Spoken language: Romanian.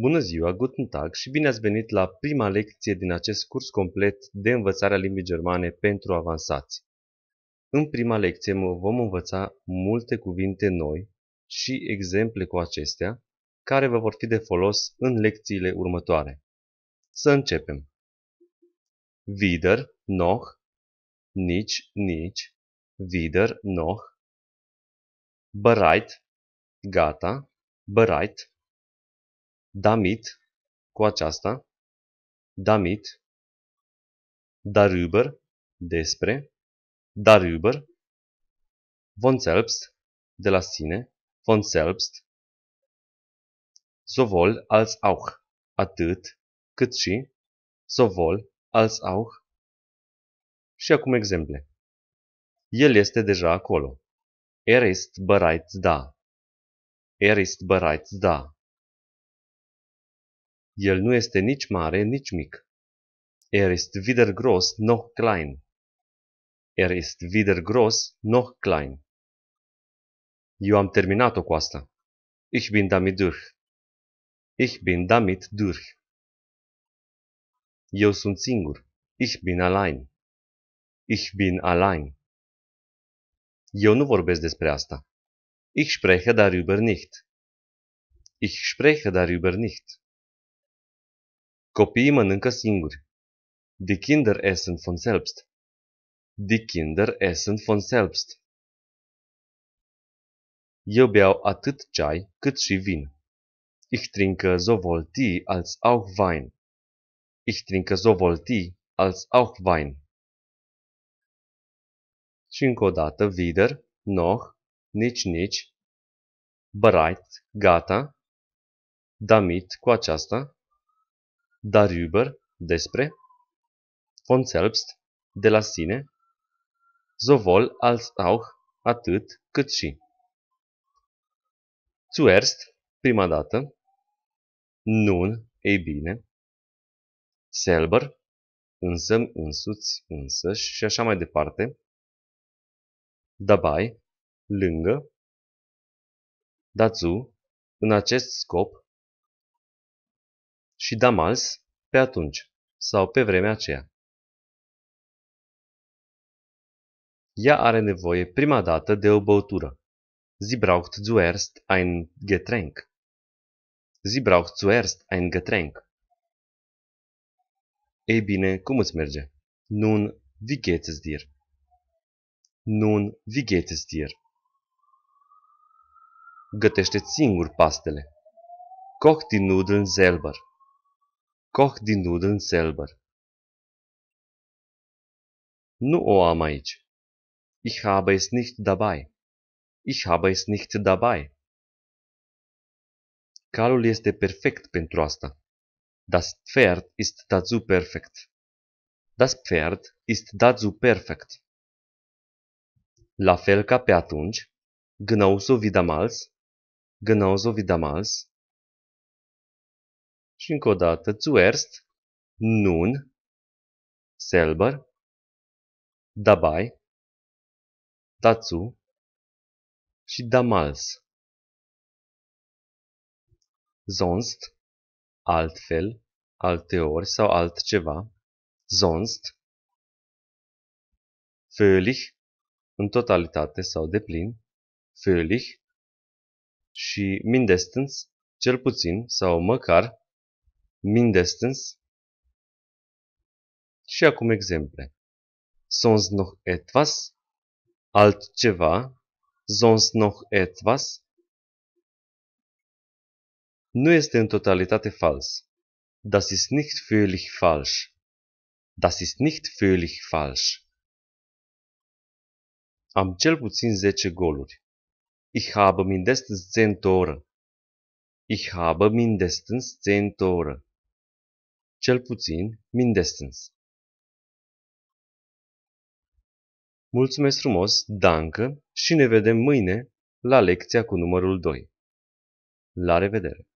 Bună ziua, guten tag și bine ați venit la prima lecție din acest curs complet de învățare a limbii germane pentru avansați. În prima lecție vom învăța multe cuvinte noi și exemple cu acestea, care vă vor fi de folos în lecțiile următoare. Să începem! Wieder, noch, nici, nici, wieder, noch, bereit, gata, bereit, damit cu aceasta, damit, darüber, despre, darüber, von selbst, de la sine, von selbst, sowohl als auch, atât, cât și, sowohl als auch. Și acum exemple. El este deja acolo. Er ist bereits da. Er ist bereits da. El nu este nici mare, nici mic. Er ist weder groß noch klein. Er ist weder groß noch klein. Eu am terminat-o cu asta. Ich bin damit durch. Ich bin damit durch. Eu sunt singur. Ich bin allein. Ich bin allein. Eu nu vorbesc despre asta. Ich spreche darüber nicht. Ich spreche darüber nicht. Copiii mănâncă singuri. Die Kinder essen von selbst. Die Kinder essen von selbst. Eu beau atât ceai cât și vin. Ich trinke sowohl Tee als auch Wein. Ich trinke sowohl Tee als auch Wein. Și încă o dată, wieder, noch, nici, nici, bereit, gata, damit, cu aceasta, darüber, despre, von selbst, de la sine, sowohl als auch, atât, cât și. Zuerst, prima dată, nun, ei bine, selber, însă însuți, însăși și așa mai departe, dabei, lângă, dazu, în acest scop, și Damals pe atunci sau pe vremea aceea. Ea are nevoie prima dată de o băutură. Sie braucht zuerst ein Getränk. Sie braucht zuerst ein Getränk. Ei bine, cum îți merge? Nun, wie geht es dir? Nun, wie geht es dir? Gătește singur pastele. Koch die Nudeln selber. Koch die Nudeln selber. Nu o am Ich habe es nicht dabei. Ich habe es nicht dabei. Calul este perfekt pentru asta. Das Pferd ist dazu perfekt. Das Pferd ist dazu perfekt. La fel ca pe atunci, genauso wie damals, genauso wie damals, Și încă o dată, zuerst, nun, selber, dabei, dazu și damals. Sonst, altfel, alteori sau altceva, sonst, völlig, în totalitate sau deplin, völlig, și mindestens, cel puțin sau măcar, mindestens. Și acum exemple. Sonst noch etwas? Altceva? Sonst noch etwas? Nu este în totalitate fals. Das ist nicht völlig falsch. Das ist nicht völlig falsch. Am cel puțin 10 goluri. Ich habe mindestens 10 Tore. Ich habe mindestens 10 Tore cel puțin mindestens. Mulțumesc frumos, Dancă, și ne vedem mâine la lecția cu numărul 2. La revedere!